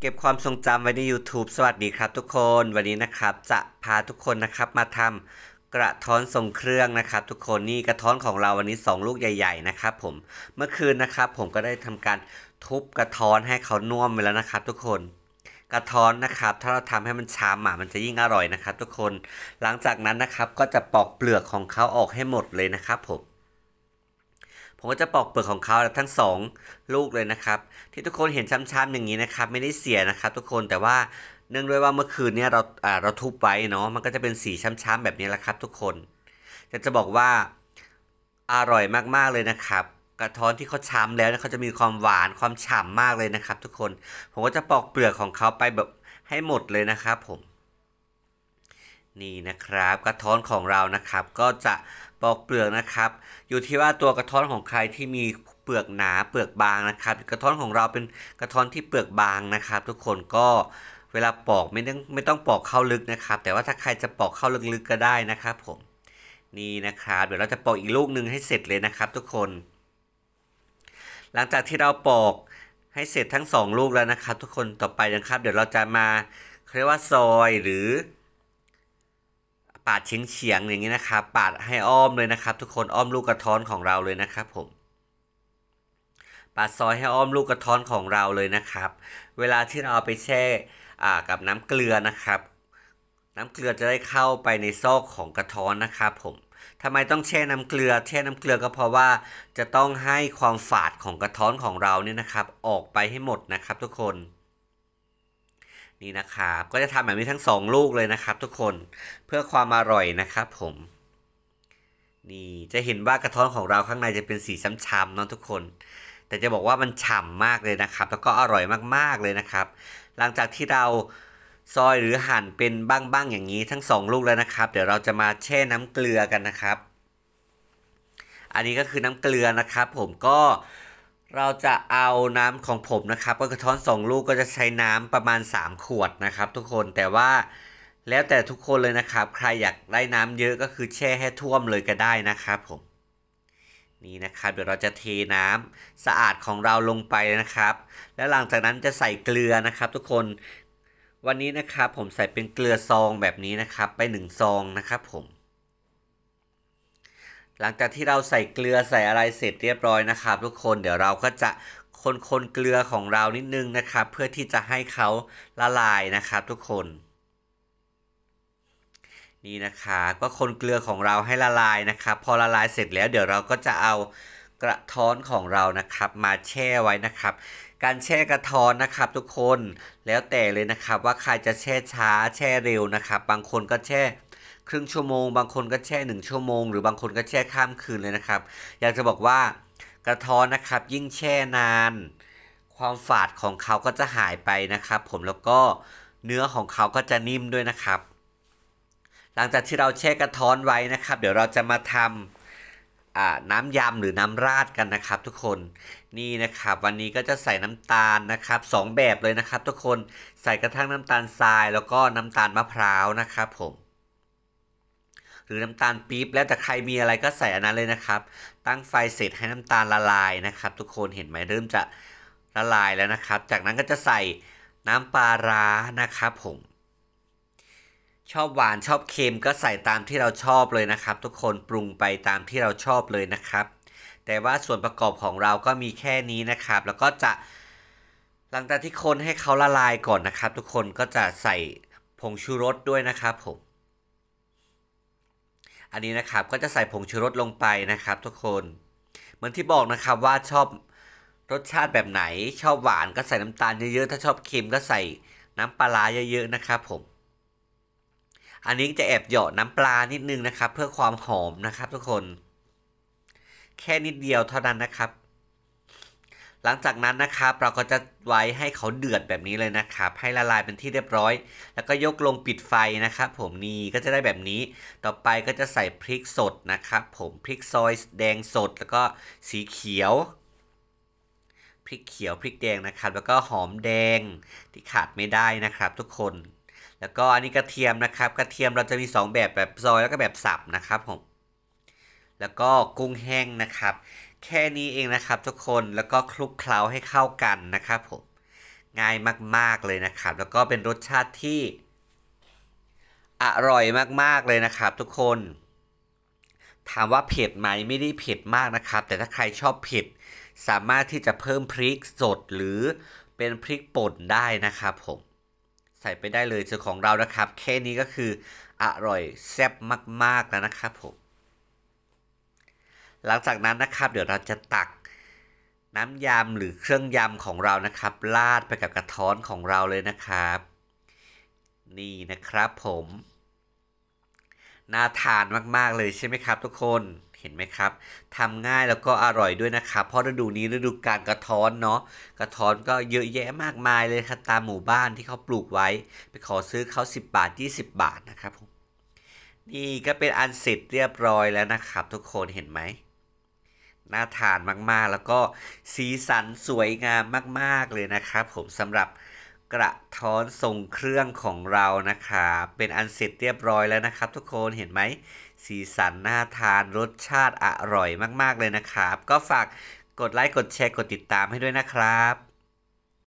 เก็บความทรงจำไว้ใน YouTube สวัสดีครับ ทุกคน วันนี้นะครับ จะพาทุกคนนะครับมาทำกระท้อนทรงเครื่องนะครับ ทุกคน นี่กระท้อนของเราวันนี้ 2 ลูกใหญ่ ๆนะครับ ผม เมื่อคืนนะครับ ผมก็ได้ทำการทุบกระท้อนให้เขาน่วมไปแล้วนะครับ ทุกคน กระท้อนนะครับ ถ้าเราทำให้มันชามห่ามันจะยิ่งอร่อยนะครับ ทุกคน หลังจากนั้นนะครับก็จะปอกเปลือกของเขาออกให้หมดเลยนะครับ ผมผมก็จะปอกเปลือกของเขาทั้ง 2 ลูกเลยนะครับ ที่ทุกคนเห็นช้ำๆอย่างนี้นะครับ ไม่ได้เสียนะครับ ทุกคนแต่ว่าเนื่องด้วยว่าเมื่อคืนนี้เราเราทุบไว้เนาะมันก็จะเป็นสีช้ำๆแบบนี้แหละครับ ทุกคน จะจะบอกว่าอร่อยมากๆเลยนะครับ กระท้อนที่เขาช้ำแล้วเขาจะมีความหวานความฉ่ำมากเลยนะครับ ทุกคนผมก็จะปอกเปลือกของเขาไปแบบให้หมดเลยนะครับผม นี่นะครับ กระท้อนของเรานะครับก็จะปอกเปลือกนะครับ อยู่ที่ว่าตัวกระท้อนของใครที่มีเปลือกหนาเปลือกบางนะครับกระท้อนของเราเป็นกระท้อนที่เปลือกบางนะครับ ทุกคนก็เวลาปอกไม่ต้องไม่ต้องปอกเข้าลึกนะครับ แต่ว่าถ้าใครจะปอกเข้าลึกๆก็ได้นะครับ ผมนี่นะครับ เดี๋ยวเราจะปอกอีกลูกหนึ่งให้เสร็จเลยนะครับ ทุกคน หลังจากที่เราปอกให้เสร็จทั้ง 2 ลูกแล้วนะครับ ทุกคนต่อไปนะครับ เดี๋ยวเราจะมาเรียกว่าซอยหรือปาดเฉียงเฉียงอย่างนี้นะครับ ปาดให้อ้อมเลยนะครับ ทุกคนอ้อมลูกกระท้อนของเราเลยนะครับผม ปาดซอยให้อ้อมลูกกระท้อนของเราเลยนะครับ เวลาที่เราเอาไปแช่กับน้ำเกลือนะครับ น้ำเกลือจะได้เข้าไปในซอกของกระท้อนนะครับผมทำไมต้องแช่น้ำเกลือ แช่น้ำเกลือก็เพราะว่าจะต้องให้ความฝาดของกระท้อนของเราเนี่ยนะครับ ออกไปให้หมดนะครับ ทุกคนนี่นะครับก็จะทำแบบนี้ทั้ง2ลูกเลยนะครับ ทุกคนเพื่อความอร่อยนะครับ ผม นี่จะเห็นว่ากระท้อนของเราข้างในจะเป็นสีช้ำๆเนาะทุกคน แต่จะบอกว่ามันฉ่ำมากเลยนะครับ แล้วก็อร่อยมากๆเลยนะครับ หลังจากที่เราซอยหรือหั่นเป็นบ้างๆอย่างนี้ทั้ง 2 ลูกแล้วนะครับ เดี๋ยวเราจะมาแช่น้ำเกลือกันนะครับ อันนี้ก็คือน้ำเกลือนะครับ ผมก็เราจะเอาน้ำของผมนะครับก็กระท้อน 2 ลูกก็จะใช้น้ำประมาณ 3 ขวดนะครับ ทุกคนแต่ว่าแล้วแต่ทุกคนเลยนะครับ ใครอยากได้น้ำเยอะก็คือแช่ให้ท่วมเลยก็ได้นะครับผมนี่นะครับเดี๋ยวเราจะเทน้ำสะอาดของเราลงไปนะครับ แล้วหลังจากนั้นจะใส่เกลือนะครับ ทุกคนวันนี้นะครับ ผมใส่เป็นเกลือซองแบบนี้นะครับ ไป 1 ซองนะครับผมหลังจากที่เราใส่เกลือใส่อะไรเสร็จเรียบร้อยนะครับ ทุกคนเดี๋ยวเราก็จะคนคนเกลือของเรานิดนึงนะครับเพื่อที่จะให้เขาละลายนะครับทุกคนนี่นะคะก็คนเกลือของเราให้ละลายนะครับ พอละลายเสร็จแล้วเดี๋ยวเราก็จะเอากระท้อนของเรานะครับมาแช่ไว้นะครับ การแช่กระท้อนนะครับ ทุกคนแล้วแต่เลยนะครับว่าใครจะแช่ช้าแช่เร็วนะครับ บางคนก็แช่ครึ่งชั่วโมงบางคนก็แช่หนึ่งชั่วโมงหรือบางคนก็แช่ข้ามคืนเลยนะครับ อยากจะบอกว่ากระท้อนนะครับยิ่งแช่นาน ความฝาดของเขาก็จะหายไปนะครับ ผมแล้วก็เนื้อของเขาก็จะนิ่มด้วยนะครับ หลังจากที่เราแช่กระท้อนไว้นะครับ เดี๋ยวเราจะมาทำน้ำยำหรือน้ำราดกันนะครับ ทุกคนนี่นะครับ วันนี้ก็จะใส่น้ำตาลนะครับ 2 แบบเลยนะครับ ทุกคนใส่กระทั่งน้ำตาลทราย แล้วก็น้ำตาลมะพร้าวนะครับผมหรือน้ำตาลปี๊บแล้วแต่ใครมีอะไรก็ใส่อันนั้นเลยนะครับ ตั้งไฟเสร็จให้น้ำตาลละลายนะครับ ทุกคนเห็นไหมเริ่มจะละลายแล้วนะครับ จากนั้นก็จะใส่น้ำปลาร้านะครับ ผม ชอบหวานชอบเค็มก็ใส่ตามที่เราชอบเลยนะครับ ทุกคนปรุงไปตามที่เราชอบเลยนะครับ แต่ว่าส่วนประกอบของเราก็มีแค่นี้นะครับแล้วก็จะหลังจากที่คนให้เขาละลายก่อนนะครับ ทุกคนก็จะใส่ผงชูรสด้วยนะครับผมอันนี้นะครับก็จะใส่ผงชูรสลงไปนะครับ ทุกคนเหมือนที่บอกนะครับว่าชอบรสชาติแบบไหนชอบหวานก็ใส่น้ำตาลเยอะๆถ้าชอบเค็มก็ใส่น้ำปลาเยอะๆนะครับผมอันนี้จะแอบเหยาะน้ำปลานิดนึงนะครับ เพื่อความหอมนะครับ ทุกคน แค่นิดเดียวเท่านั้นนะครับหลังจากนั้นนะครับเราก็จะไว้ให้เขาเดือดแบบนี้เลยนะครับให้ละลายเป็นที่เรียบร้อย แล้วก็ยกลงปิดไฟนะครับ ผมนี่ก็จะได้แบบนี้ ต่อไปก็จะใส่พริกสดนะครับ ผมพริกซอยแดงสด แล้วก็สีเขียวพริกเขียวพริกแดงนะครับแล้วก็หอมแดงที่ขาดไม่ได้นะครับ ทุกคน แล้วก็อันนี้กระเทียมนะครับกระเทียมเราจะมี 2 แบบแบบซอยแล้วก็แบบสับนะครับผมแล้วก็กุ้งแห้งนะครับแค่นี้เองนะครับทุกคนแล้วก็คลุกเคล้าให้เข้ากันนะครับผมง่ายมากๆเลยนะครับ แล้วก็เป็นรสชาติที่ อร่อยมากๆเลยนะครับ ทุกคน ถามว่าเผ็ดไหมไม่ได้เผ็ดมากนะครับ แต่ถ้าใครชอบเผ็ดสามารถที่จะเพิ่มพริกสด หรือเป็นพริกป่นได้นะครับ ผมใส่ไปได้เลยเจ้าของเรานะครับ แค่นี้ก็คืออร่อยแซ่บมากๆแล้วนะครับผมหลังจากนั้นนะครับ เดี๋ยวเราจะตักน้ำยำหรือเครื่องยำของเรานะครับราดไปกับกระท้อนของเราเลยนะครับนี่นะครับผมน่าทานมากๆ เลย ใช่ไหมครับทุกคนเห็นไหมครับทำง่ายแล้วก็อร่อยด้วยนะครับ เพราะฤดูนี้ฤดูการกระท้อนเนาะกระท้อนก็เยอะแยะมากมายเลยครับตามหมู่บ้านที่เขาปลูกไว้ไปขอซื้อเขา10 บาท 20 บาทนะครับผมนี่ก็เป็นอันเสร็จเรียบร้อยแล้วนะครับ ทุกคนเห็นไหมน่าทานมากๆ แล้วก็สีสันสวยงามมากๆ เลยนะครับ ผมสำหรับกระท้อนทรงเครื่องของเรานะคะเป็นอันเสร็จเรียบร้อยแล้วนะครับ ทุกคนเห็นไหมสีสันน่าทานรสชาติอร่อยมาก ๆ เลยนะครับ ก็ฝากกดไลค์กดแชร์กดติดตามให้ด้วยนะครับ